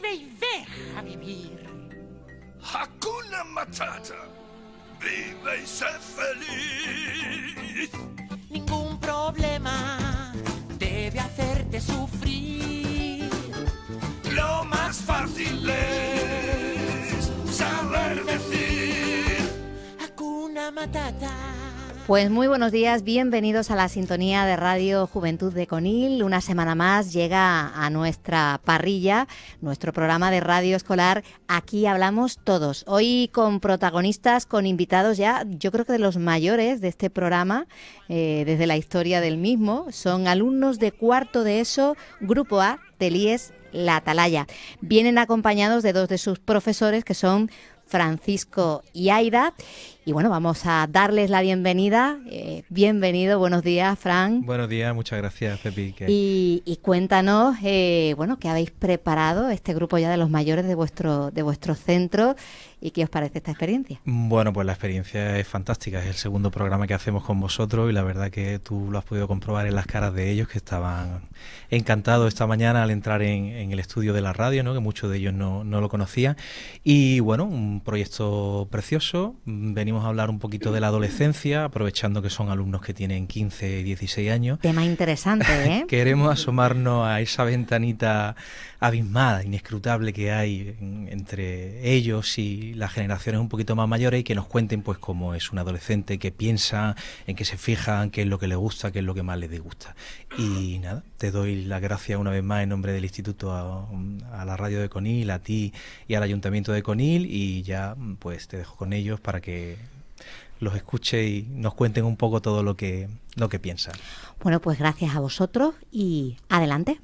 vive y deja vivir. Hakuna Matata. Vive y sé feliz. Ningún problema debe hacerte sufrir. Lo más fácil es saber decir. Hakuna Matata. Pues muy buenos días, bienvenidos a la sintonía de Radio Juventud de Conil. Una semana más llega a nuestra parrilla, nuestro programa de radio escolar. Aquí hablamos todos. Hoy con protagonistas, con invitados ya, yo creo que de los mayores de este programa, eh, desde la historia del mismo. Son alumnos de cuarto de ESO, Grupo A Telíes La Atalaya. Vienen acompañados de dos de sus profesores que son Francisco y Aida. Y bueno, vamos a darles la bienvenida. Eh, bienvenido, buenos días, Fran. Buenos días, muchas gracias, Pepi. Y, cuéntanos, eh, bueno, qué habéis preparado este grupo ya de los mayores de vuestro, de vuestro centro ¿Y qué os parece esta experiencia? Bueno, pues la experiencia es fantástica. Es el segundo programa que hacemos con vosotros y la verdad que tú lo has podido comprobar en las caras de ellos que estaban encantados esta mañana al entrar en, el estudio de la radio, ¿no? que muchos de ellos no, lo conocían. Y bueno, un proyecto precioso. Venimos a hablar un poquito de la adolescencia, aprovechando que son alumnos que tienen 15 y 16 años. Tema interesante, ¿eh? Queremos asomarnos a esa ventanita abismada, inescrutable que hay entre ellos y las generaciones un poquito más mayores y que nos cuenten pues cómo es un adolescente, qué piensa, en qué se fijan, qué es lo que le gusta, qué es lo que más le disgusta. Y nada, te doy las gracias una vez más en nombre del instituto a, a la radio de Conil, a ti y al ayuntamiento de Conil y ya pues te dejo con ellos para que los escuche y nos cuenten un poco todo lo que, lo que piensan. Bueno, pues gracias a vosotros y adelante.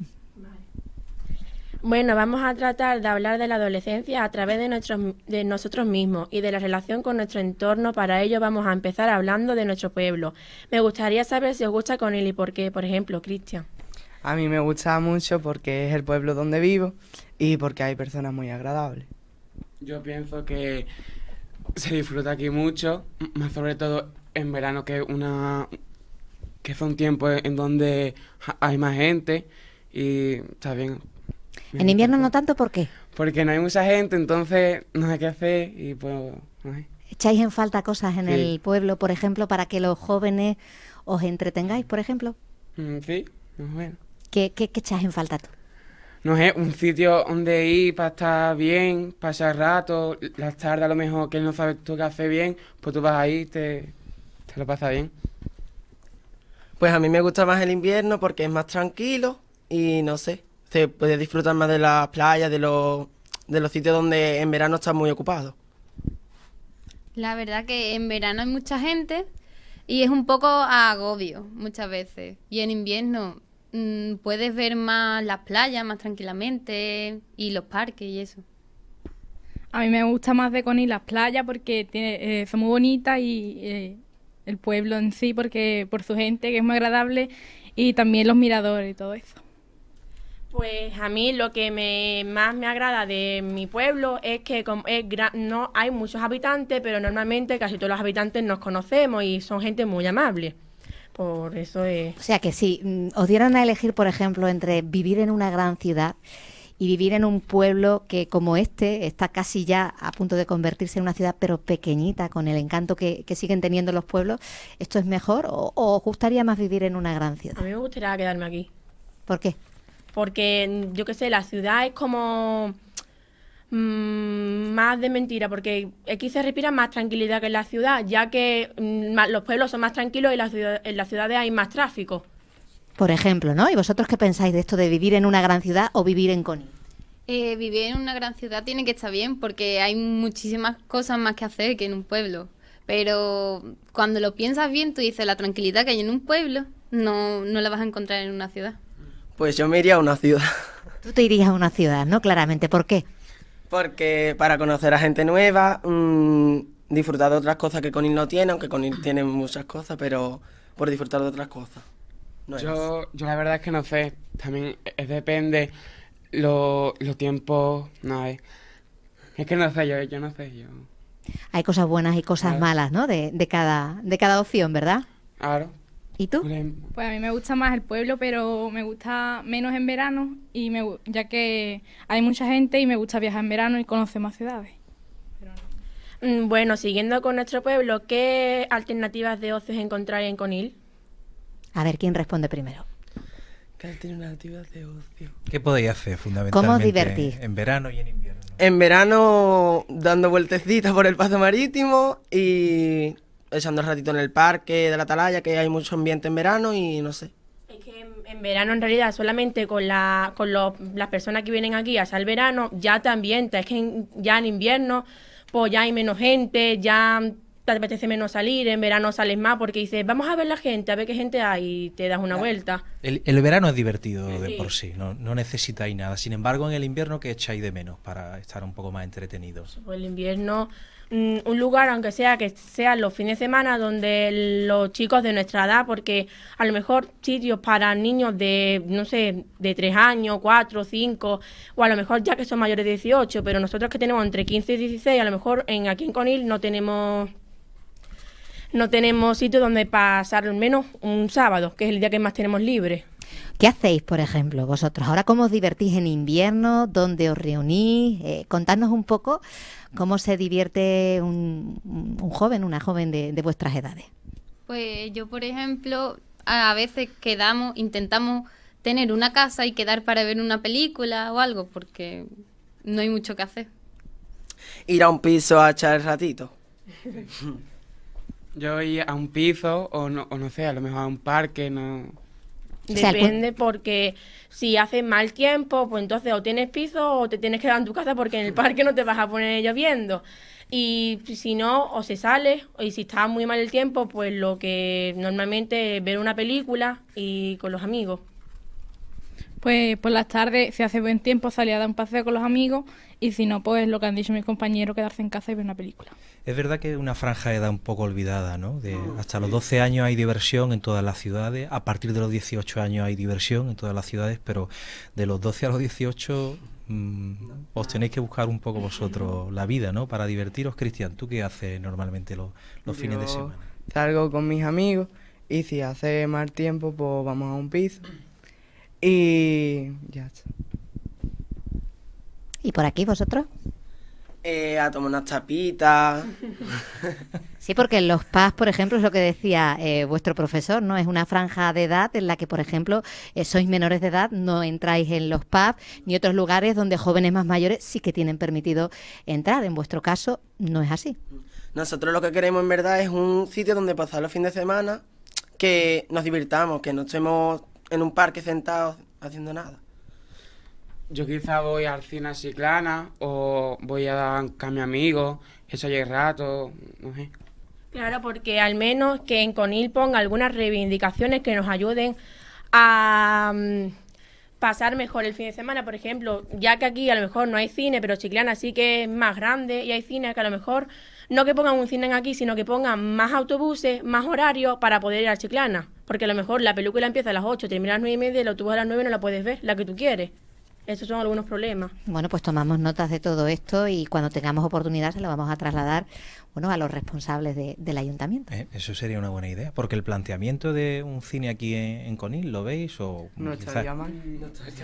Bueno, vamos a tratar de hablar de la adolescencia a través de, nosotros mismos y de la relación con nuestro entorno. Para ello vamos a empezar hablando de nuestro pueblo. Me gustaría saber si os gusta con él y por qué, por ejemplo, Cristian. A mí me gusta mucho porque es el pueblo donde vivo y porque hay personas muy agradables. Yo pienso que se disfruta aquí mucho, más sobre todo en verano que una que es un tiempo en donde hay más gente y está bien en invierno no tanto, ¿por qué? Porque no hay mucha gente, entonces no hay qué hacer y pues... No ¿Echáis en falta cosas en el pueblo, por ejemplo, para que los jóvenes os entretengáis, por ejemplo? Mm, sí, ¿Qué, qué, qué en falta tú? No sé, un sitio donde ir para estar bien, pasar rato, las tardes a lo mejor que él no sabe qué hacer bien, pues tú vas ahí te, te lo pasa bien. Pues a mí me gusta más el invierno porque es más tranquilo y no sé, se disfrutar más de las playas, de los, de los sitios donde en verano estás muy ocupado. La verdad que en verano hay mucha gente y es un poco agobio muchas veces. Y en invierno mm, puedes ver más las playas más tranquilamente y los parques y eso. A mí me gusta más de y las playas porque eh, son muy bonitas y eh, el pueblo en sí porque por su gente que es muy agradable y también los miradores y todo eso. Pues a mí lo que me, más me agrada de mi pueblo es que no hay muchos habitantes, pero normalmente casi todos los habitantes nos conocemos y son gente muy amable. Por eso es... O sea que si mm, os dieran a elegir, por ejemplo, entre vivir en una gran ciudad y vivir en un pueblo que como este está casi ya a punto de convertirse en una ciudad pero pequeñita con el encanto que, siguen teniendo los pueblos, ¿esto es mejor o os gustaría más vivir en una gran ciudad? A mí me gustaría quedarme aquí. ¿Por qué? Porque, yo qué sé, la ciudad es como mm, más de mentira, porque aquí se respira más tranquilidad que en la ciudad, ya que mm, los pueblos son más tranquilos y la ciudad, en las ciudades hay más tráfico. Por ejemplo, ¿no? ¿Y vosotros qué pensáis de esto de vivir en una gran ciudad o vivir en Coni? Eh, vivir en una gran ciudad tiene que estar bien porque hay muchísimas cosas más que hacer que en un pueblo. Pero cuando lo piensas bien, tú dices, la tranquilidad que hay en un pueblo no, no la vas a encontrar en una ciudad. Pues yo me iría a una ciudad. Tú te irías a una ciudad, ¿no? Claramente. ¿Por qué? Porque para conocer a gente nueva, mm, disfrutar de otras cosas que Conil no tiene, aunque Conil tiene muchas cosas, pero por disfrutar de otras cosas. yo, yo la verdad es que no sé. También es, depende los tiempos. No, es, es, que no sé yo, yo no sé yo. Hay cosas buenas y cosas malas, ¿no? De, de, cada, de cada opción, ¿verdad? Claro, ¿Y tú? Pues, pues a mí me gusta más el pueblo, pero me gusta menos en verano, y ya que hay mucha gente y me gusta viajar en verano y conocer más ciudades. Mm, bueno, siguiendo con nuestro pueblo, ¿qué alternativas de ocio encontráis en Conil? A ver, ¿quién responde primero? ¿Qué alternativas de ocio? ¿Qué podéis hacer fundamentalmente? ¿Cómo divertir? En verano y en invierno. En verano dando vueltecitas por el paso marítimo y echando un ratito en el parque de la Atalaya, que hay mucho ambiente en verano y no sé. Es que en, verano, en realidad, solamente con, la, con las personas que vienen aquí hacia el verano, ya te ambienta. Es que ya en invierno, pues ya hay menos gente, ya te apetece menos salir, en verano sales más porque dices, vamos a ver la gente, a ver qué gente hay, y te das una vuelta. El, verano es divertido de por sí, no, no, necesitáis nada. Sin embargo, en el invierno, ¿qué echáis de menos para estar un poco más entretenidos? Pues el invierno, Mm, un lugar, aunque sea que sean los fines de semana, donde los chicos de nuestra edad, porque a lo mejor sitios para niños de, no sé, de tres años, cuatro, cinco, o a lo mejor ya que son mayores de 18, pero nosotros que tenemos entre 15 y 16, a lo mejor en aquí en Conil no tenemos no tenemos sitio donde pasar al menos un sábado, que es el día que más tenemos libre. ¿Qué hacéis, por ejemplo, vosotros? Ahora, ¿cómo os divertís en invierno? ¿Dónde os reunís? Eh, contadnos un poco cómo se divierte un, joven, una joven de, de vuestras edades. Pues yo, por ejemplo, a veces quedamos, intentamos tener una casa y quedar para ver una película o algo, porque no hay mucho que hacer. Ir a un piso a echar el ratito. Yo ir a un piso o no, o no sé, a lo mejor a un parque, no... Depende pues porque si hace mal tiempo, pues entonces o tienes piso o te tienes que dar en tu casa porque en el parque no te vas a poner lloviendo. Y si no, o se sale, y si está muy mal el tiempo, pues lo que normalmente es ver una película y con los amigos. Pues por las tardes, si hace buen tiempo, salir a dar un paseo con los amigos y si no, pues lo que han dicho mis compañeros, quedarse en casa y ver una película. Es verdad que es una franja de edad un poco olvidada, ¿no? De, ah. hasta los 12 años hay diversión en todas las ciudades, a partir de los 18 años hay diversión en todas las ciudades, pero de los 12 a los 18 mm, os tenéis que buscar un poco vosotros la vida, ¿no? Para divertiros. Cristian, ¿tú qué haces normalmente los, fines de semana? Salgo con mis amigos y si hace mal tiempo, pues vamos a un piso y eh, ya ¿Y por aquí vosotros? Eh, a tomar unas tapitas. Sí, porque en los PAS, por ejemplo, es lo que decía eh, vuestro profesor, ¿no? Es una franja de edad en la que, por ejemplo, sois menores de edad, no entráis en los pubs, ni otros lugares donde jóvenes más mayores sí que tienen permitido entrar. En vuestro caso, no es así. Nosotros lo que queremos en verdad es un sitio donde pasar los fines de semana, que nos divirtamos, que no estemos en un parque sentado haciendo nada. Yo quizá voy al cine a Ciclana o voy a dar a mi amigo, eso el rato, no sé. Claro, porque al menos que en Conil ponga algunas reivindicaciones que nos ayuden a mm, pasar mejor el fin de semana, por ejemplo, ya que aquí a lo mejor no hay cine, pero Chiclana sí que es más grande y hay cine que a lo mejor no que pongan un cine aquí, sino que pongan más autobuses, más horarios para poder ir a Chiclana. Porque a lo mejor la película empieza a las 8, termina a las 9 y media, el autobús a las 9 no la puedes ver, la que tú quieres. Esos son algunos problemas. Bueno, pues tomamos notas de todo esto y cuando tengamos oportunidad se lo vamos a trasladar bueno, a los responsables del ayuntamiento. Eh, eso sería una buena idea, porque el planteamiento de un cine aquí en, Conil, ¿lo veis? O no estaría mal.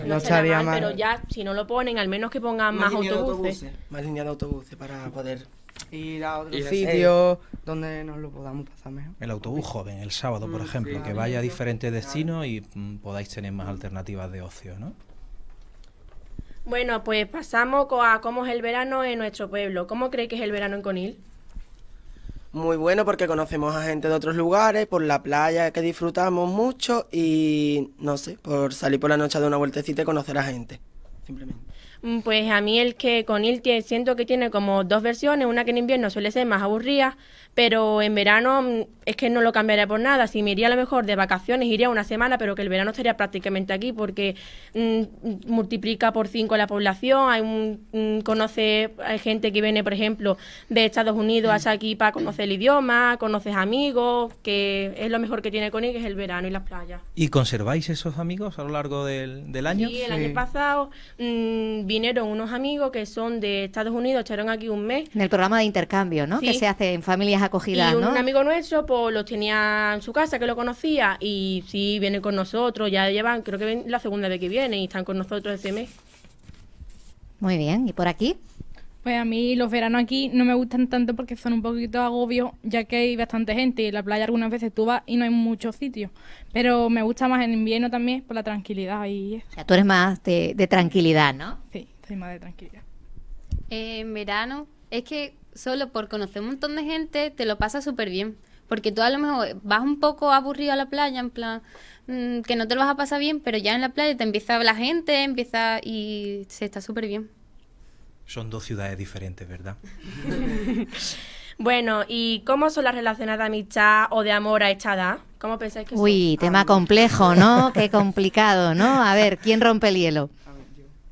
No estaría, mal, Pero ya, si no lo ponen, al menos que pongan más, autobuses. autobuses. Más líneas de autobuses para poder y a otro sitio donde nos lo podamos pasar mejor. El autobús joven, el sábado, por mm, ejemplo, que vaya a diferentes destinos y mm, podáis tener más alternativas de ocio, ¿no? Bueno, pues pasamos a cómo es el verano en nuestro pueblo. ¿Cómo creéis que es el verano en Conil? Muy bueno porque conocemos a gente de otros lugares, por la playa que disfrutamos mucho y no sé, por salir por la noche de una vueltecita y conocer a gente, simplemente. Mm, pues a mí el que con ILTI... siento que tiene como dos versiones, una que en invierno suele ser más aburrida, pero en verano mm, es que no lo cambiaría por nada. Si me iría a lo mejor de vacaciones, iría una semana, pero que el verano estaría prácticamente aquí porque mm, multiplica por cinco la población, hay un, mm, conoce hay gente que viene, por ejemplo, de Estados Unidos hasta aquí para conocer el idioma, conoces amigos, que es lo mejor que tiene con que es el verano y las playas. ¿Y conserváis esos amigos a lo largo del, año? Sí, el año pasado vinieron unos amigos que son de Estados Unidos, echaron aquí un mes. En el programa de intercambio, ¿no? Que se hace en familias acogida. y un, amigo nuestro pues los tenía en su casa, que lo conocía, y sí, viene con nosotros, ya llevan, creo que ven la segunda vez que viene y están con nosotros este mes. Muy bien, ¿y por aquí? Pues a mí los veranos aquí no me gustan tanto porque son un poquito agobios, ya que hay bastante gente y en la playa algunas veces tú vas y no hay muchos sitios. Pero me gusta más en invierno también por la tranquilidad y O sea, tú eres más de, tranquilidad, ¿no? Sí, soy más de tranquilidad. en verano, es que solo por conocer un montón de gente, te lo pasas súper bien. Porque tú a lo mejor vas un poco aburrido a la playa, en plan, mm, que no te lo vas a pasar bien, pero ya en la playa te empieza la gente, empieza y se está súper bien. Son dos ciudades diferentes, ¿verdad? bueno, ¿y cómo son las relaciones de amistad o de amor a echada? ¿Cómo Uy, tema ah, complejo, ¿no? Qué complicado, ¿no? A ver, ¿quién rompe el hielo?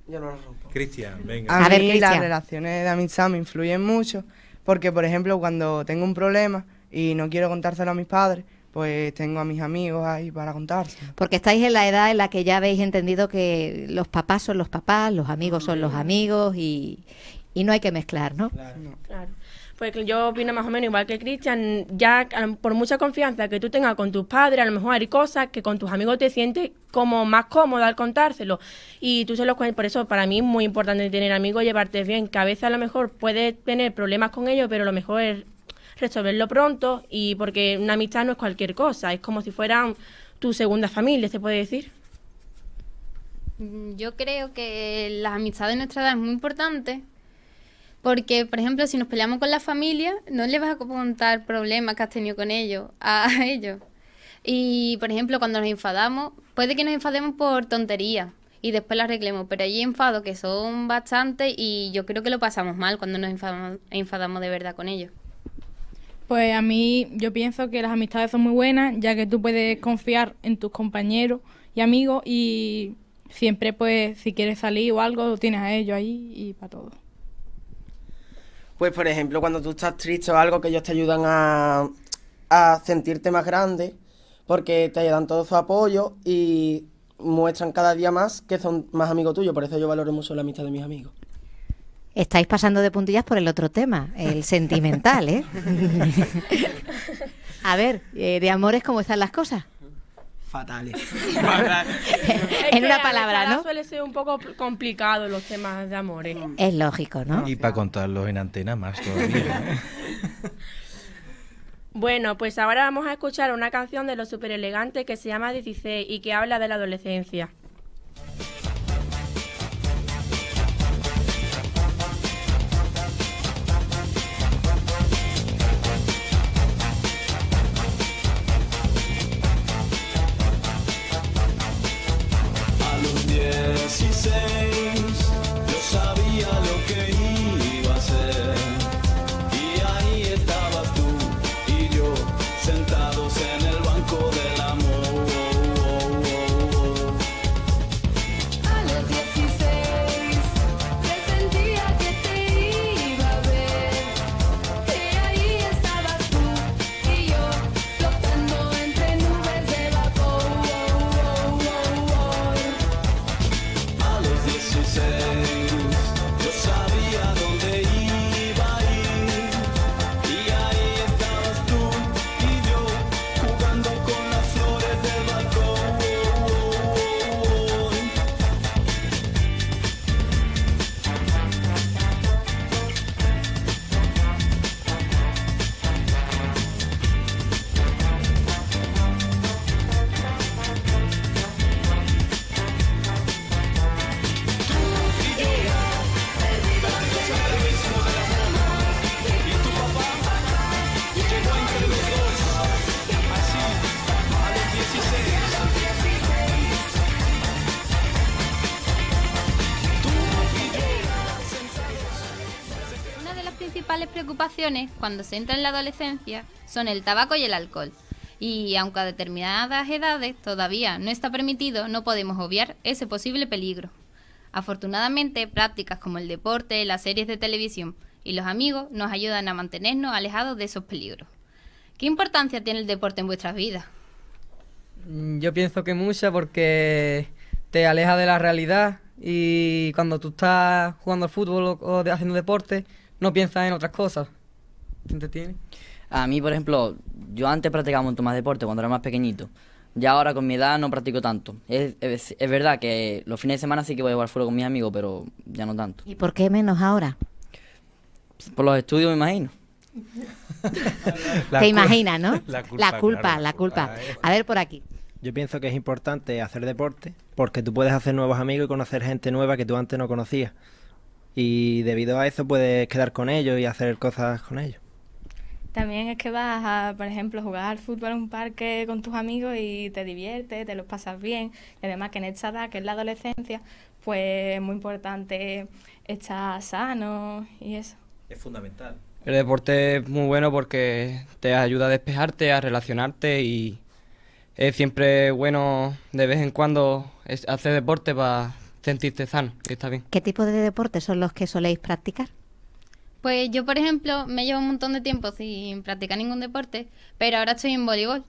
lo Cristian, venga. A, ver, mí las relaciones de amistad me influyen mucho, porque por ejemplo cuando tengo un problema y no quiero contárselo a mis padres, pues tengo a mis amigos ahí para contárselo. Porque estáis en la edad en la que ya habéis entendido que los papás son los papás, los amigos ah, son los amigos y, y no hay que mezclar, ¿no? Claro. claro. Pues yo opino más o menos igual que Cristian, ya por mucha confianza que tú tengas con tus padres, a lo mejor hay cosas que con tus amigos te sientes como más cómoda al contárselo y tú se los cuentas, por eso para mí es muy importante tener amigos, llevarte bien, que a veces a lo mejor puedes tener problemas con ellos, pero lo mejor es resolverlo pronto y porque una amistad no es cualquier cosa, es como si fueran tu segunda familia, se puede decir. Mm, yo creo que la amistad de nuestra edad es muy importante porque, por ejemplo, si nos peleamos con la familia, no le vas a contar problemas que has tenido con ellos, a, ellos. Y, por ejemplo, cuando nos enfadamos, puede que nos enfademos por tontería y después las arreglemos, pero hay enfados que son bastantes y yo creo que lo pasamos mal cuando nos enfadamos, enfadamos de verdad con ellos. Pues a mí yo pienso que las amistades son muy buenas, ya que tú puedes confiar en tus compañeros y amigos y siempre pues si quieres salir o algo tienes a ellos ahí y para todo. Pues por ejemplo, cuando tú estás triste o algo, que ellos te ayudan a, sentirte más grande, porque te dan todo su apoyo y muestran cada día más que son más amigos tuyos. Por eso yo valoro mucho la amistad de mis amigos. Estáis pasando de puntillas por el otro tema, el sentimental, ¿eh? a ver, eh, de amores, ¿cómo están las cosas? fatales. en una palabra, ¿no? Suele ser un poco complicado los temas de amores. Es lógico, ¿no? Y para contarlos en antena más todavía. Bueno, pues ahora vamos a escuchar una canción de los super elegantes que se llama 16 y que habla de la adolescencia. cuando se entra en la adolescencia son el tabaco y el alcohol. Y aunque a determinadas edades todavía no está permitido, no podemos obviar ese posible peligro. Afortunadamente, prácticas como el deporte, las series de televisión y los amigos nos ayudan a mantenernos alejados de esos peligros. ¿Qué importancia tiene el deporte en vuestras vidas? Mm, yo pienso que mucha porque te aleja de la realidad y cuando tú estás jugando al fútbol o haciendo deporte no piensas en otras cosas te A mí, por ejemplo, yo antes practicaba mucho más deporte cuando era más pequeñito. Ya ahora con mi edad no practico tanto. Es, verdad que los fines de semana sí que voy a jugar fútbol con mis amigos, pero ya no tanto. ¿Y por qué menos ahora? Por los estudios, me imagino. Te imaginas, ¿no? La culpa, la culpa. la culpa. A ver, por aquí. Yo pienso que es importante hacer deporte porque tú puedes hacer nuevos amigos y conocer gente nueva que tú antes no conocías. Y debido a eso puedes quedar con ellos y hacer cosas con ellos. También es que vas a, por ejemplo, jugar al fútbol en un parque con tus amigos y te diviertes, te los pasas bien. Y además que en esta edad, que es la adolescencia, pues es muy importante estar sano y eso. Es fundamental. El deporte es muy bueno porque te ayuda a despejarte, a relacionarte y es siempre bueno de vez en cuando hacer deporte para sentirte sano que está bien. ¿Qué tipo de deportes son los que soléis practicar? Pues yo, por ejemplo, me llevo un montón de tiempo sin practicar ningún deporte, pero ahora estoy en voleibol,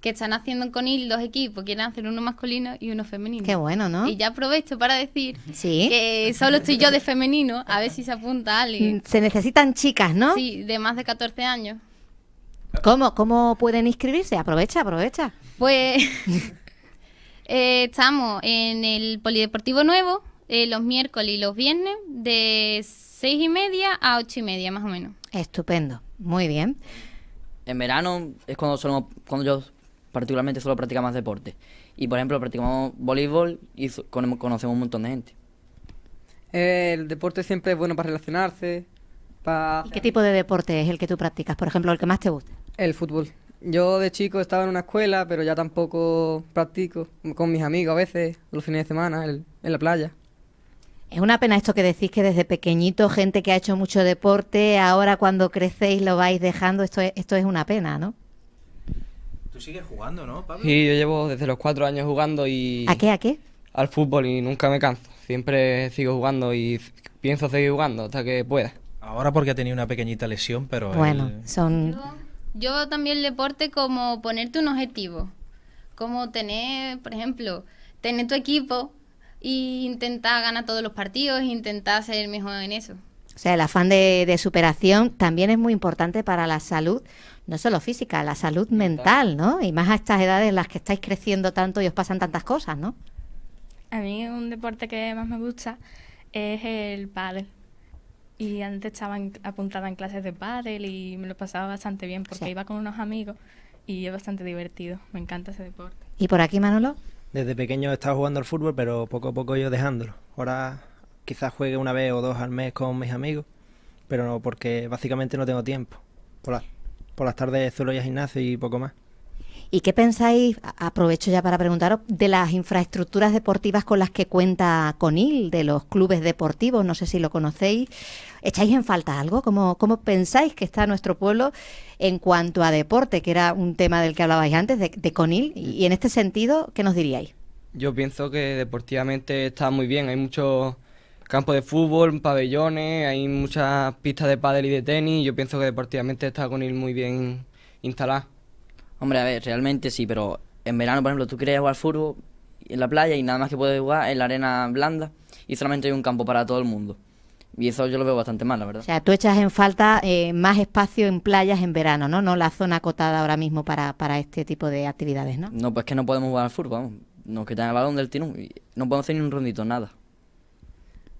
que están haciendo con él dos equipos, quieren hacer uno masculino y uno femenino. Qué bueno, ¿no? Y ya aprovecho para decir que solo estoy yo de femenino, a ver si se apunta alguien. Mm, se necesitan chicas, ¿no? Sí, de más de 14 años. ¿Cómo, cómo pueden inscribirse? Aprovecha, aprovecha. Pues eh, estamos en el Polideportivo Nuevo, eh, los miércoles y los viernes de seis y media a ocho y media más o menos. Estupendo, muy bien. En verano es cuando, cuando yo particularmente solo practico más deporte. Y por ejemplo practicamos voleibol y conocemos un montón de gente. Eh, el deporte siempre es bueno para relacionarse. Para... ¿Y qué tipo de deporte es el que tú practicas? Por ejemplo, el que más te gusta. El fútbol. Yo de chico estaba en una escuela, pero ya tampoco practico con mis amigos a veces, los fines de semana, en la playa. Es una pena esto que decís que desde pequeñito, gente que ha hecho mucho deporte, ahora cuando crecéis lo vais dejando, esto es, esto es una pena, ¿no? Tú sigues jugando, ¿no, Pablo? Sí, yo llevo desde los cuatro años jugando y... ¿A qué, a qué? Al fútbol y nunca me canso. Siempre sigo jugando y pienso seguir jugando hasta que pueda. Ahora porque ha tenido una pequeñita lesión, pero... Bueno, son... Yo, yo también el deporte como ponerte un objetivo, como tener, por ejemplo, tener tu equipo, y intenta ganar todos los partidos, ...intentar ser mejor en eso. O sea, el afán de, superación también es muy importante para la salud, no solo física, la salud mental, ¿no? Y más a estas edades en las que estáis creciendo tanto y os pasan tantas cosas, ¿no? A mí un deporte que más me gusta es el pádel. Y antes estaba apuntada en clases de pádel y me lo pasaba bastante bien porque iba con unos amigos y es bastante divertido. Me encanta ese deporte. ¿Y por aquí, Manolo? desde pequeño he estado jugando al fútbol, pero poco a poco yo dejándolo. Ahora quizás juegue una vez o dos al mes con mis amigos, pero no, porque básicamente no tengo tiempo. Por, las por las tardes suelo ir al gimnasio y poco más. ¿Y qué pensáis, aprovecho ya para preguntaros, de las infraestructuras deportivas con las que cuenta CONIL, de los clubes deportivos? No sé si lo conocéis. ¿Echáis en falta algo? ¿Cómo, pensáis que está nuestro pueblo en cuanto a deporte, que era un tema del que hablabais antes, de, Conil? Y en este sentido, ¿qué nos diríais? Yo pienso que deportivamente está muy bien. Hay muchos campos de fútbol, pabellones, hay muchas pistas de pádel y de tenis. Yo pienso que deportivamente está Conil muy bien instalada. Hombre, a ver, realmente sí, pero en verano, por ejemplo, tú quieres jugar fútbol en la playa y nada más que puedes jugar en la arena blanda y solamente hay un campo para todo el mundo. Y eso yo lo veo bastante mal, la verdad. O sea, tú echas en falta eh, más espacio en playas en verano, ¿no? No la zona acotada ahora mismo para, para este tipo de actividades, ¿no? No, pues que no podemos jugar al fútbol, vamos. Nos quitan el balón del tirón y no podemos hacer ni un rondito, nada.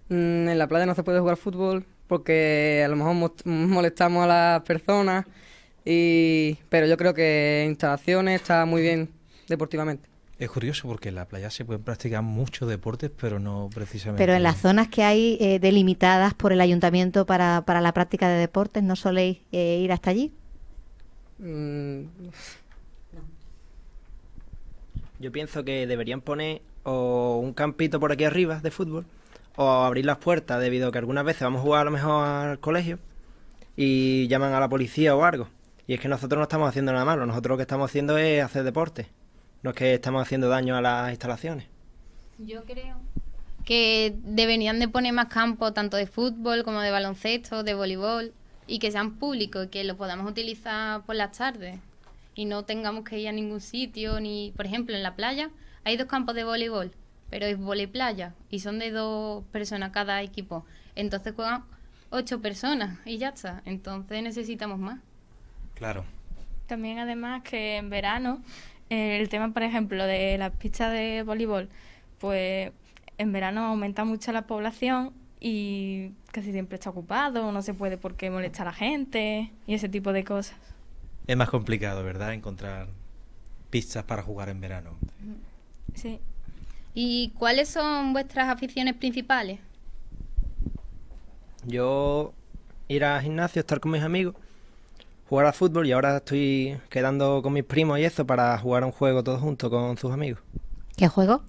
Mm, en la playa no se puede jugar fútbol porque a lo mejor molestamos a las personas, y... pero yo creo que instalaciones está muy bien deportivamente. Es curioso porque en la playa se pueden practicar muchos deportes, pero no precisamente. Pero en las zonas que hay eh, delimitadas por el ayuntamiento para, para, la práctica de deportes, ¿no soléis eh, ir hasta allí? Mm, Yo pienso que deberían poner o un campito por aquí arriba de fútbol o abrir las puertas, debido a que algunas veces vamos a jugar a lo mejor al colegio y llaman a la policía o algo. Y es que nosotros no estamos haciendo nada malo, nosotros lo que estamos haciendo es hacer deporte. No es que estamos haciendo daño a las instalaciones. Yo creo que deberían de poner más campos tanto de fútbol como de baloncesto, de voleibol, y que sean públicos y que los podamos utilizar por las tardes y no tengamos que ir a ningún sitio, ni, por ejemplo, en la playa hay dos campos de voleibol, pero es voleplaya playa y son de dos personas cada equipo. Entonces juegan ocho personas y ya está. Entonces necesitamos más. Claro. También además que en verano el tema, por ejemplo, de las pistas de voleibol, pues en verano aumenta mucho la población y casi siempre está ocupado, no se puede porque molesta a la gente y ese tipo de cosas. Es más complicado, ¿verdad? Encontrar pistas para jugar en verano. Sí. ¿Y cuáles son vuestras aficiones principales? Yo ir a gimnasio, estar con mis amigos jugar al fútbol y ahora estoy quedando con mis primos y eso para jugar un juego todos juntos con sus amigos. ¿Qué juego?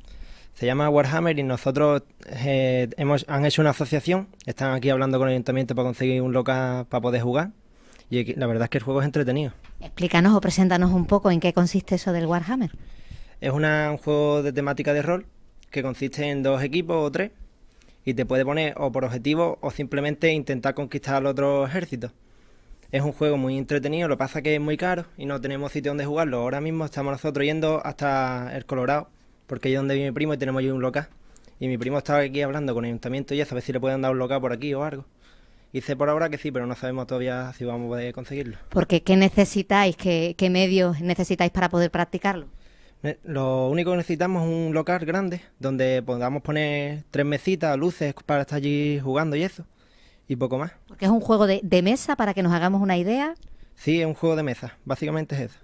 Se llama Warhammer y nosotros eh, hemos, han hecho una asociación, están aquí hablando con el ayuntamiento para conseguir un local para poder jugar y la verdad es que el juego es entretenido. Explícanos o preséntanos un poco en qué consiste eso del Warhammer. Es un juego de temática de rol que consiste en dos equipos o tres y te puede poner o por objetivo o simplemente intentar conquistar al otro ejército. Es un juego muy entretenido, lo que pasa que es muy caro y no tenemos sitio donde jugarlo. Ahora mismo estamos nosotros yendo hasta el Colorado, porque es donde vive mi primo y tenemos yo un local. Y mi primo estaba aquí hablando con el ayuntamiento y a ver si le pueden dar un local por aquí o algo. Y sé por ahora que sí, pero no sabemos todavía si vamos a poder conseguirlo. Porque ¿qué necesitáis? ¿Qué, qué medios necesitáis para poder practicarlo? Lo único que necesitamos es un local grande donde podamos poner tres mesitas, luces para estar allí jugando y eso y poco más. Porque es un juego de, mesa, para que nos hagamos una idea. Sí, es un juego de mesa, básicamente es eso.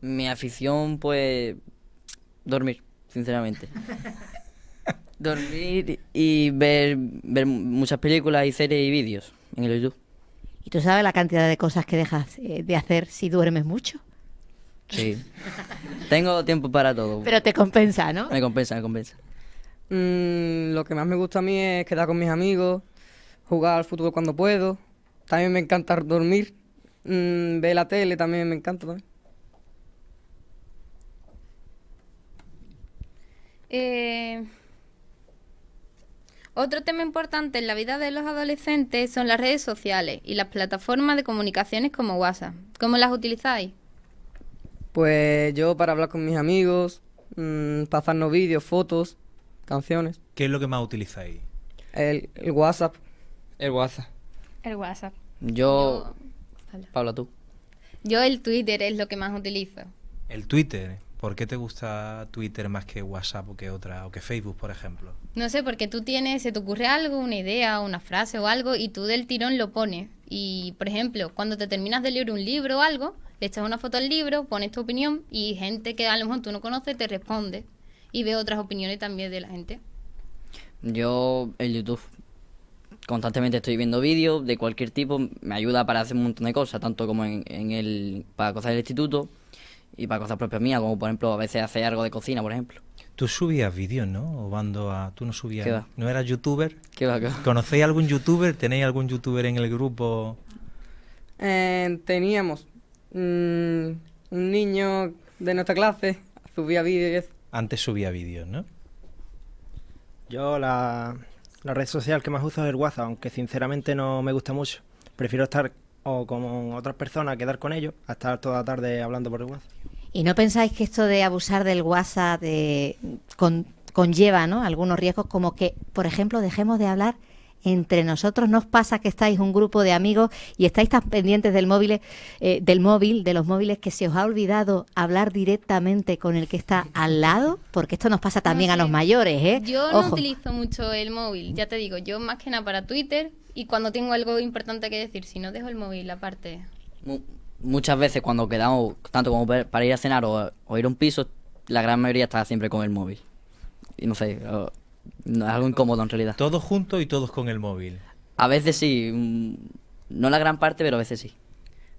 Mi afición, pues, dormir, sinceramente. dormir y ver, ver muchas películas y series y vídeos en el YouTube. ¿Y tú sabes la cantidad de cosas que dejas eh, de hacer si duermes mucho? Sí. Tengo tiempo para todo. Pero te compensa, ¿no? Me compensa, me compensa. Mm, lo que más me gusta a mí es quedar con mis amigos, jugar al fútbol cuando puedo. También me encanta dormir. Mm, ver la tele también me encanta. Eh, otro tema importante en la vida de los adolescentes son las redes sociales y las plataformas de comunicaciones como WhatsApp. ¿Cómo las utilizáis? Pues yo para hablar con mis amigos, mmm, pasarnos vídeos, fotos canciones. ¿Qué es lo que más utilizáis? El, el WhatsApp. El WhatsApp. El WhatsApp. Yo. Pablo, tú. Yo el Twitter es lo que más utilizo. ¿El Twitter? ¿Por qué te gusta Twitter más que WhatsApp o que otra o que Facebook, por ejemplo? No sé, porque tú tienes, se te ocurre algo, una idea, una frase o algo y tú del tirón lo pones. Y, por ejemplo, cuando te terminas de leer un libro o algo, le echas una foto al libro, pones tu opinión y gente que a lo mejor tú no conoces te responde y veo otras opiniones también de la gente. Yo en YouTube constantemente estoy viendo vídeos de cualquier tipo, me ayuda para hacer un montón de cosas, tanto como en, el, para cosas del instituto y para cosas propias mías, como por ejemplo a veces hacer algo de cocina, por ejemplo. Tú subías vídeos, ¿no? O a... Tú no subías... ¿No eras youtuber? ¿Qué va, ¿Conocéis algún youtuber? ¿Tenéis algún youtuber en el grupo? Eh, teníamos mm, un niño de nuestra clase, subía vídeos antes subía vídeos, ¿no? Yo la, red social que más uso es el WhatsApp, aunque sinceramente no me gusta mucho. Prefiero estar o con otras personas, quedar con ellos, a estar toda la tarde hablando por el WhatsApp. ¿Y no pensáis que esto de abusar del WhatsApp de, conlleva ¿no? algunos riesgos, como que, por ejemplo, dejemos de hablar entre nosotros nos pasa que estáis un grupo de amigos y estáis tan pendientes del móvil, eh, del móvil, de los móviles que se os ha olvidado hablar directamente con el que está al lado, porque esto nos pasa también a los mayores, ¿eh? Yo no utilizo mucho el móvil, ya te digo, yo más que nada para Twitter y cuando tengo algo importante que decir, si no dejo el móvil aparte. Muchas veces cuando quedamos tanto como para ir a cenar o, o ir a un piso, la gran mayoría está siempre con el móvil. Y no sé, es algo incómodo en realidad. Todos juntos y todos con el móvil. A veces sí, mm, no la gran parte, pero a veces sí.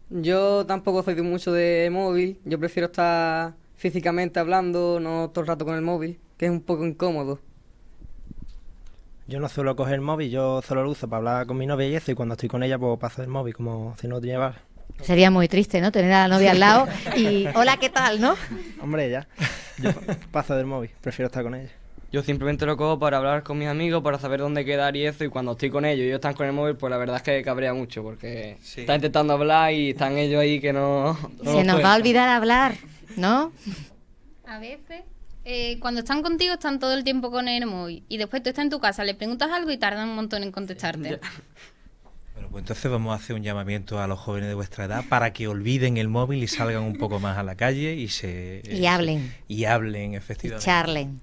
Yo tampoco soy de mucho de móvil, yo prefiero estar físicamente hablando, no todo el rato con el móvil, que es un poco incómodo. Yo no suelo coger el móvil, yo solo lo uso para hablar con mi novia y eso, y cuando estoy con ella, pues paso del móvil, como si no te llevas. Sería muy triste, ¿no? Tener a la novia al lado y hola, ¿qué tal, no? Hombre, ya. Yo paso del móvil, prefiero estar con ella. Yo simplemente lo cojo para hablar con mis amigos, para saber dónde quedar y eso. Y cuando estoy con ellos y ellos están con el móvil, pues la verdad es que cabrea mucho porque está intentando hablar y están ellos ahí que no. Se nos va a olvidar hablar, ¿no? A veces. Eh, cuando están contigo están todo el tiempo con el móvil y después tú estás en tu casa, le preguntas algo y tardan un montón en contestarte. Bueno, pues entonces vamos a hacer un llamamiento a los jóvenes de vuestra edad para que olviden el móvil y salgan un poco más a la calle y se... y eh, hablen. Y hablen, efectivamente. Y charlen.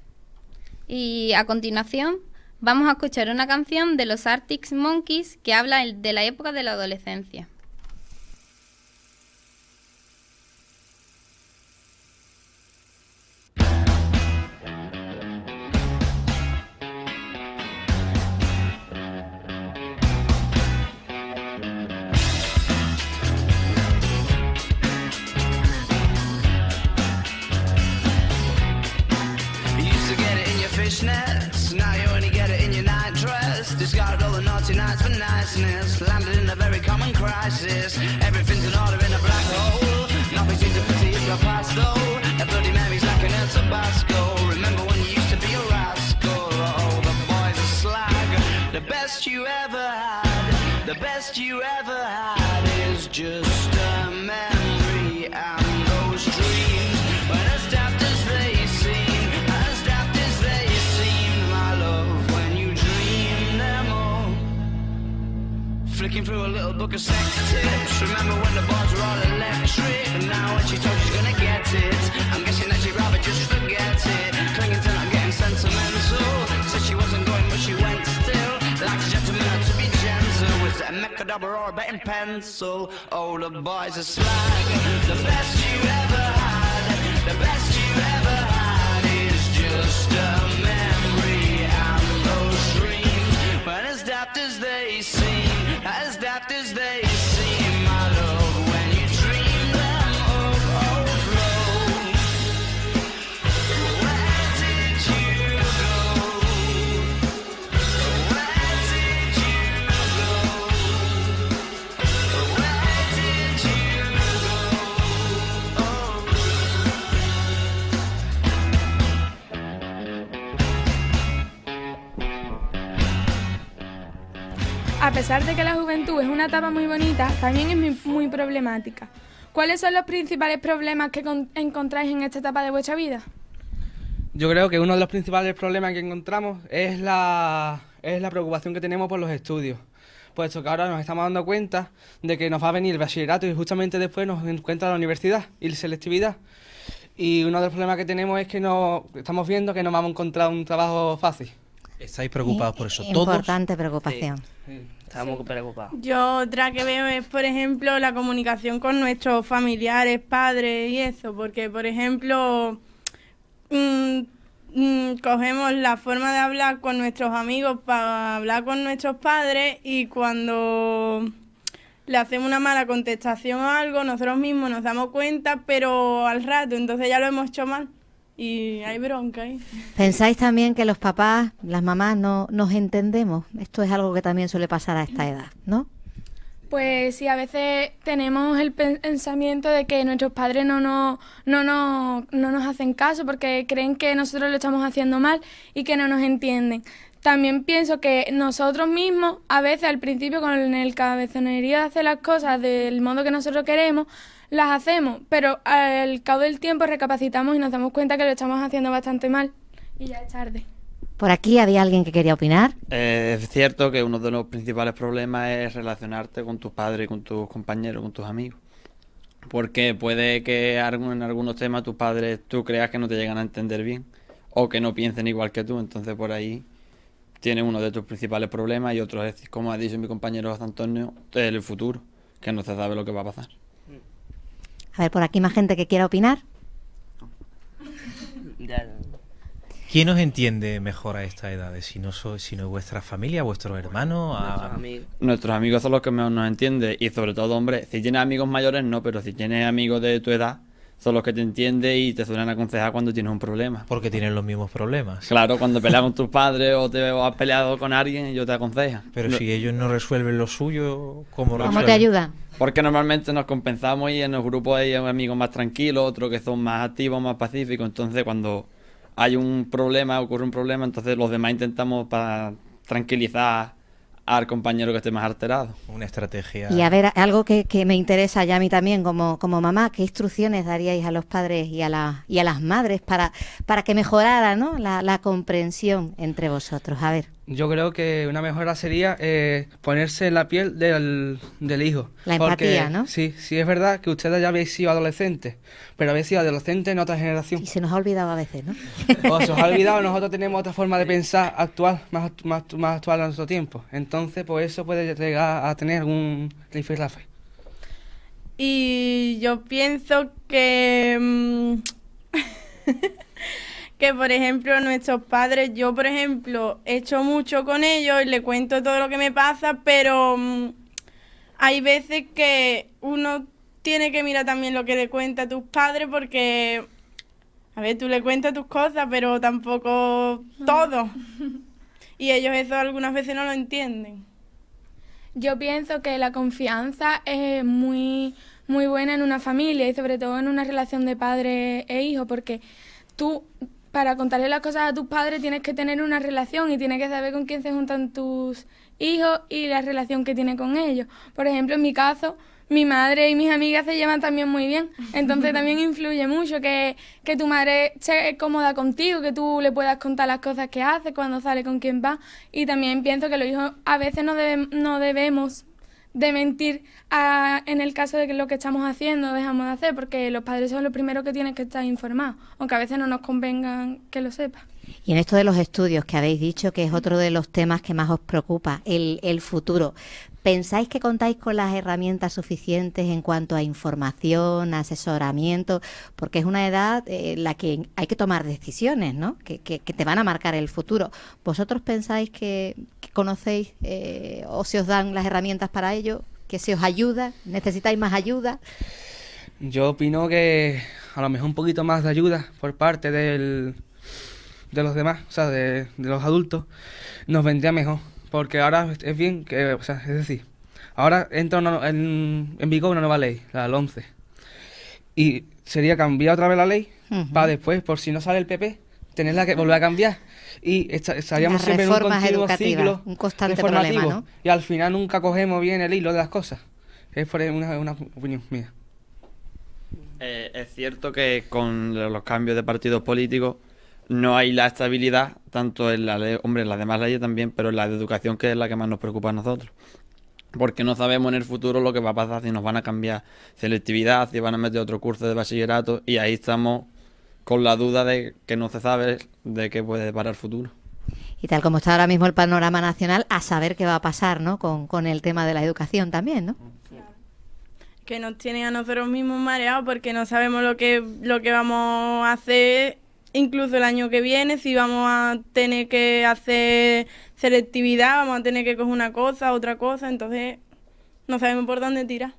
Y a continuación vamos a escuchar una canción de los Arctic Monkeys que habla de la época de la adolescencia. price for niceness. Landed in a very common crisis. Everything's in order in a black hole. Nothing seems to pity your past though. That bloody memory's like an El Tabasco. Remember when you used to be a rascal? Oh, the boys are slag. The best you ever had, the best you ever had is just a. through a little book of sex tips. Remember when the bars were all electric? And now when she told she's gonna get it, I'm guessing that she'd rather just forget it. Clinging to not getting sentimental. Said she wasn't going, but she went still. Like a gentleman to be gentle. Was it a double or a betting pencil? Oh, the boys are slag. The best you ever had. The best you ever had is just a. ...a pesar de que la juventud es una etapa muy bonita, también es muy, problemática. ¿Cuáles son los principales problemas que encontráis en esta etapa de vuestra vida? Yo creo que uno de los principales problemas que encontramos es la, es la preocupación que tenemos por los estudios puesto que ahora nos estamos dando cuenta de que nos va a venir el bachillerato y justamente después nos encuentra la universidad y la selectividad. Y uno de los problemas que tenemos es que no estamos viendo que no vamos a encontrar un trabajo fácil. ¿Estáis preocupados por eso? Importante preocupación preocupados. Yo otra que veo es, por ejemplo, la comunicación con nuestros familiares, padres y eso, porque, por ejemplo, mm, mm, cogemos la forma de hablar con nuestros amigos para hablar con nuestros padres y cuando le hacemos una mala contestación o algo, nosotros mismos nos damos cuenta, pero al rato, entonces ya lo hemos hecho mal y hay bronca ahí. ¿Pensáis también que los papás, las mamás, no nos entendemos? Esto es algo que también suele pasar a esta edad, ¿no? Pues sí, a veces tenemos el pensamiento de que nuestros padres no, no, no, no, no nos hacen caso porque creen que nosotros lo estamos haciendo mal y que no nos entienden. También pienso que nosotros mismos, a veces al principio con el cabezonería de hacer las cosas del modo que nosotros queremos, las hacemos, pero al cabo del tiempo recapacitamos y nos damos cuenta que lo estamos haciendo bastante mal y ya es tarde. Por aquí había alguien que quería opinar. Eh, es cierto que uno de los principales problemas es relacionarte con tus padres, con tus compañeros, con tus amigos. Porque puede que en algunos temas tus padres tú creas que no te llegan a entender bien o que no piensen igual que tú. Entonces por ahí tiene uno de tus principales problemas y otro es, como ha dicho mi compañero Antonio, el futuro, que no se sabe lo que va a pasar. A ver, por aquí más gente que quiera opinar. ¿Quién os entiende mejor a estas edades? Si no, si es vuestra familia, vuestro hermano, a... nuestros, amigos. nuestros amigos son los que menos nos entienden y sobre todo, hombre, si tienes amigos mayores no, pero si tienes amigos de tu edad, son los que te entienden y te suelen aconsejar cuando tienes un problema. Porque tienen los mismos problemas. Claro, cuando peleas con tus padres o te has peleado con alguien, yo te aconsejan. Pero si ellos no resuelven lo suyo, ¿cómo, ¿Cómo te ayudan? Porque normalmente nos compensamos y en los grupos hay amigos más tranquilos, otros que son más activos, más pacíficos. Entonces, cuando hay un problema, ocurre un problema, entonces los demás intentamos para tranquilizar al compañero que esté más alterado. Una estrategia. Y a ver, algo que, me interesa ya a mí también como, como mamá, ¿qué instrucciones daríais a los padres y a, la, y a las madres para, para que mejorara ¿no? la, la comprensión entre vosotros? A ver yo creo que una mejora sería eh, ponerse en la piel del, del hijo. La porque, empatía, ¿no? Sí, sí es verdad que ustedes ya habéis sido adolescentes, pero habéis sido adolescentes en otra generación. Y se nos ha olvidado a veces, ¿no? O se nos ha olvidado, nosotros tenemos otra forma de pensar actual, más, más, actual a nuestro tiempo. Entonces, pues eso puede llegar a tener algún rifirrafe. Y yo pienso que... Mm, que, por ejemplo, nuestros padres, yo, por ejemplo, he hecho mucho con ellos y le cuento todo lo que me pasa, pero mm, hay veces que uno tiene que mirar también lo que le cuenta a tus padres porque, a ver, tú le cuentas tus cosas, pero tampoco mm. todo. y ellos eso algunas veces no lo entienden. Yo pienso que la confianza es muy, muy buena en una familia y sobre todo en una relación de padre e hijo, porque tú para contarle las cosas a tus padres tienes que tener una relación y tienes que saber con quién se juntan tus hijos y la relación que tiene con ellos. Por ejemplo, en mi caso, mi madre y mis amigas se llevan también muy bien. Entonces también influye mucho que, que tu madre se cómoda contigo, que tú le puedas contar las cosas que hace, cuando sale, con quién va. Y también pienso que los hijos a veces no, no debemos de mentir en el caso de que lo que estamos haciendo dejamos de hacer, porque los padres son los primeros que tienen que estar informados, aunque a veces no nos convengan que lo sepan. Y en esto de los estudios que habéis dicho que es otro de los temas que más os preocupa, el, el futuro. ¿Pensáis que contáis con las herramientas suficientes en cuanto a información, asesoramiento? Porque es una edad en eh, la que hay que tomar decisiones, ¿no? Que, que, te van a marcar el futuro. ¿Vosotros pensáis que, conocéis eh, o se os dan las herramientas para ello? ¿Que se os ayuda? ¿Necesitáis más ayuda? Yo opino que a lo mejor un poquito más de ayuda por parte del, de los demás, o sea, de, de los adultos, nos vendría mejor porque ahora es bien que, o sea, es decir, ahora entra en, en, vigor una nueva ley, la del 11. Y sería cambiar otra vez la ley para después, por si no sale el PP, tenerla que volver a cambiar. Y estaríamos siempre en un continuo ciclo un constante Y al final nunca cogemos bien el hilo de las cosas. Es por una, una opinión mía. Eh, es cierto que con los cambios de partidos políticos no hay la estabilidad, tanto en la ley, hombre, en las demás leyes también, pero en la de educación que es la que más nos preocupa a nosotros. Porque no sabemos en el futuro lo que va a pasar, si nos van a cambiar selectividad, si van a meter otro curso de bachillerato, y ahí estamos con la duda de que no se sabe de qué puede parar el futuro. Y tal como está ahora mismo el panorama nacional, a saber qué va a pasar ¿no? con, el tema de la educación también, ¿no? Que nos tiene a nosotros mismos mareados porque no sabemos lo que, lo que vamos a hacer incluso el año que viene, si vamos a tener que hacer selectividad, vamos a tener que coger una cosa, otra cosa, entonces no sabemos por dónde tirar.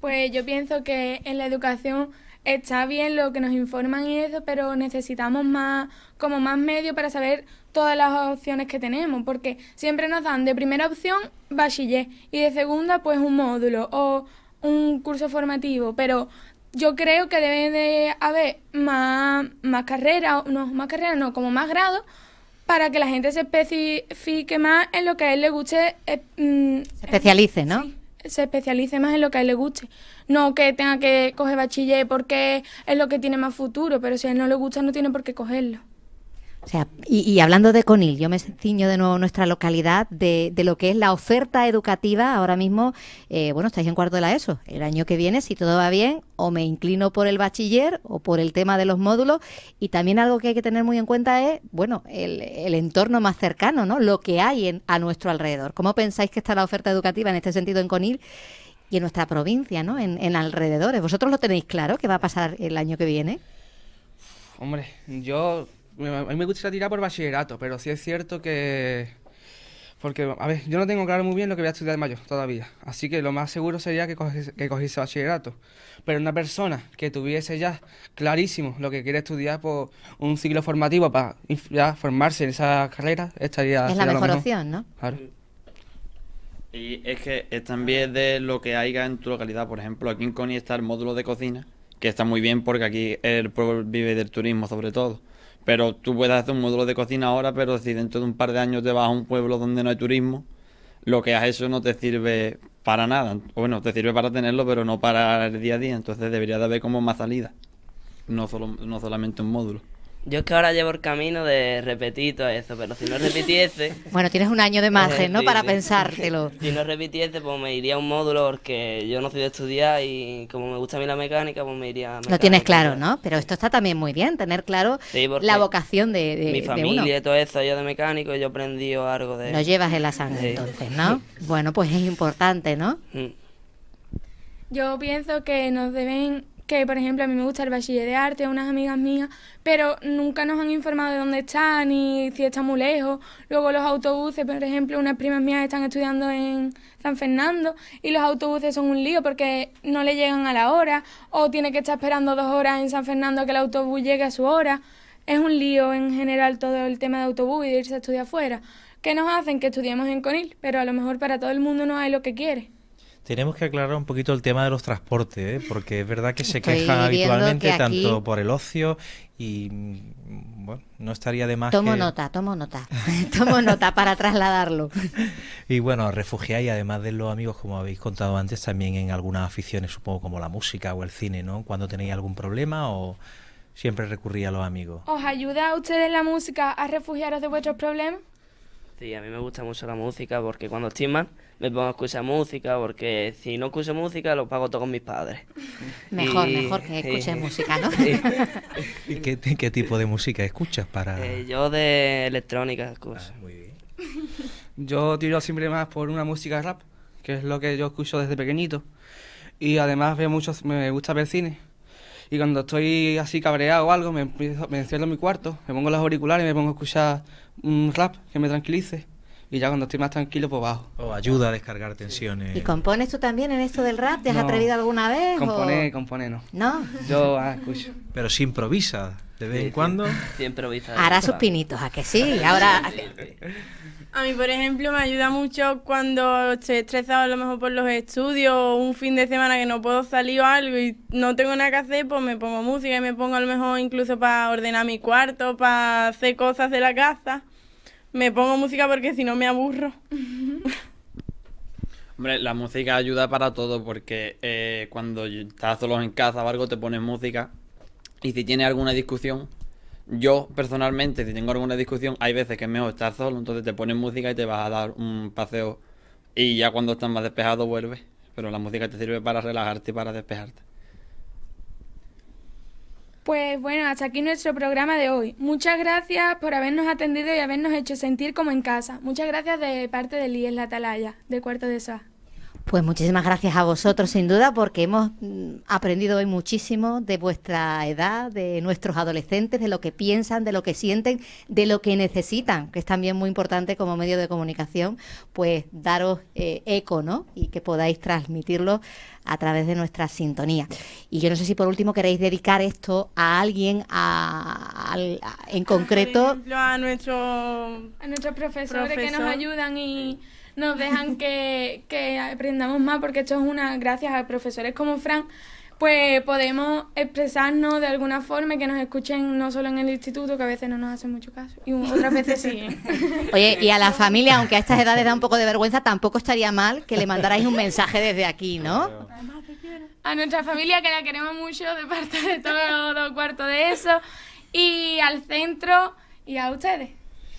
Pues yo pienso que en la educación está bien lo que nos informan y eso, pero necesitamos más, como más medios para saber todas las opciones que tenemos, porque siempre nos dan de primera opción bachiller y de segunda pues un módulo o un curso formativo, pero yo creo que debe de haber más, más carreras, no, más carreras, no, como más grados, para que la gente se especifique más en lo que a él le guste. Eh, mm, se especialice, ¿no? se especialice más en lo que a él le guste. No que tenga que coger bachiller porque es lo que tiene más futuro, pero si a él no le gusta no tiene por qué cogerlo. O sea, y, hablando de Conil, yo me ciño de nuevo nuestra localidad de, lo que es la oferta educativa ahora mismo. Eh, bueno, estáis en cuarto de la ESO. El año que viene, si todo va bien, o me inclino por el bachiller o por el tema de los módulos. Y también algo que hay que tener muy en cuenta es, bueno, el, entorno más cercano, ¿no? Lo que hay en, a nuestro alrededor. ¿Cómo pensáis que está la oferta educativa en este sentido en Conil? Y en nuestra provincia, ¿no? En, en alrededores. ¿Vosotros lo tenéis claro qué va a pasar el año que viene? Hombre, yo a mí me gusta tirar por bachillerato, pero sí es cierto que... Porque, a ver, yo no tengo claro muy bien lo que voy a estudiar en mayo todavía. Así que lo más seguro sería que cogiese, bachillerato. Pero una persona que tuviese ya clarísimo lo que quiere estudiar por pues, un ciclo formativo para ya formarse en esa carrera, estaría... Es la mejor, opción, ¿no? Claro. Y es que es también de lo que haya en tu localidad. Por ejemplo, aquí en Coni está el módulo de cocina, que está muy bien porque aquí el pueblo vive del turismo sobre todo. Pero tú puedes hacer un módulo de cocina ahora, pero si dentro de un par de años te vas a un pueblo donde no hay turismo, lo que haces eso no te sirve para nada. Bueno, te sirve para tenerlo, pero no para el día a día. Entonces debería de haber como más salida. No, no solamente un módulo. Yo es que ahora llevo el camino de repetir todo eso, pero si no repitiese... Bueno, tienes un año de margen, ¿no? Para pensártelo. Si no repitiese, pues me iría a un módulo porque yo no soy de estudiar y como me gusta a mí la mecánica, pues me iría a mecánica. Lo tienes claro, ¿no? Pero esto está también muy bien, tener claro la vocación de, Mi familia y todo eso, yo de mecánico, yo aprendí algo de... Lo llevas en la sangre entonces, ¿no? Bueno, pues es importante, ¿no? Mm. Yo pienso que nos deben que por ejemplo a mí me gusta el bachiller de arte, unas amigas mías, pero nunca nos han informado de dónde están ni si está muy lejos. Luego los autobuses, por ejemplo, unas primas mías están estudiando en San Fernando y los autobuses son un lío porque no le llegan a la hora o tiene que estar esperando dos horas en San Fernando que el autobús llegue a su hora. Es un lío en general todo el tema de autobús y de irse a estudiar afuera. ¿Qué nos hacen? Que estudiemos en Conil, pero a lo mejor para todo el mundo no hay lo que quiere. Tenemos que aclarar un poquito el tema de los transportes, ¿eh? porque es verdad que se queja quejan habitualmente tanto por el ocio y mm, bueno, no estaría de más. Tomo nota, tomo nota, tomo nota para trasladarlo. Y bueno, refugiáis, además de los amigos, como habéis contado antes, también en algunas aficiones, supongo, como la música o el cine, ¿no? Cuando tenéis algún problema o siempre recurría a los amigos. ¿Os ayuda a ustedes la música a refugiaros de vuestros problemas? Sí, a mí me gusta mucho la música porque cuando estoy mal me pongo a escuchar música porque si no escucho música lo pago todo con mis padres. Mejor, mejor que escuches música, ¿no? ¿Y qué, tipo de música escuchas para...? Eh, yo de electrónica escucho. Ah, muy bien. Yo tiro siempre más por una música rap, que es lo que yo escucho desde pequeñito. Y además veo muchos, me gusta ver cine. Y cuando estoy así cabreado o algo, me, me encierro en mi cuarto, me pongo los auriculares y me pongo a escuchar un rap que me tranquilice. Y ya cuando estoy más tranquilo, pues bajo. O ayuda a descargar tensiones. ¿Y compones tú también en esto del rap? ¿Te has atrevido alguna vez? Compone, componer no. ¿No? Yo ah, escucho. Pero si improvisa, de vez en cuando. Si improvisa. Hará sus pinitos, ¿a que sí? Ahora... A mí, por ejemplo, me ayuda mucho cuando estoy estresado a lo mejor por los estudios o un fin de semana que no puedo salir o algo y no tengo nada que hacer, pues me pongo música y me pongo a lo mejor incluso para ordenar mi cuarto, para hacer cosas de la casa. Me pongo música porque si no me aburro. Hombre, la música ayuda para todo porque eh, cuando estás solo en casa o algo te pones música y si tienes alguna discusión yo personalmente, si tengo alguna discusión, hay veces que es mejor estar solo, entonces te pones música y te vas a dar un paseo y ya cuando estás más despejado vuelves. Pero la música te sirve para relajarte y para despejarte. Pues bueno, hasta aquí nuestro programa de hoy. Muchas gracias por habernos atendido y habernos hecho sentir como en casa. Muchas gracias de parte de en La Atalaya, de Cuarto de Sa. Pues muchísimas gracias a vosotros, sin duda, porque hemos mm, aprendido hoy muchísimo de vuestra edad, de nuestros adolescentes, de lo que piensan, de lo que sienten, de lo que necesitan, que es también muy importante como medio de comunicación, pues daros eh, eco, ¿no? Y que podáis transmitirlo a través de nuestra sintonía. Y yo no sé si por último queréis dedicar esto a alguien en concreto. Por ejemplo, a, nuestro, nuestros profesores que nos ayudan y nos dejan que, que aprendamos más, porque esto es una, gracias a profesores como Fran, pues podemos expresarnos de alguna forma y que nos escuchen no solo en el instituto, que a veces no nos hacen mucho caso, y otras veces sí. Oye, y a la familia, aunque a estas edades da un poco de vergüenza, tampoco estaría mal que le mandarais un mensaje desde aquí, ¿no? A nuestra familia, que la queremos mucho, de parte de todo cuarto de eso, y al centro, y a ustedes.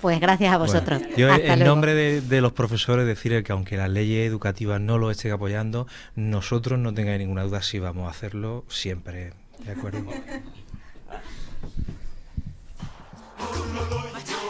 Pues gracias a vosotros. yo en nombre de, los profesores decir que aunque la leyes educativa no lo esté apoyando, nosotros no tengáis ninguna duda si vamos a hacerlo siempre. ¿De acuerdo?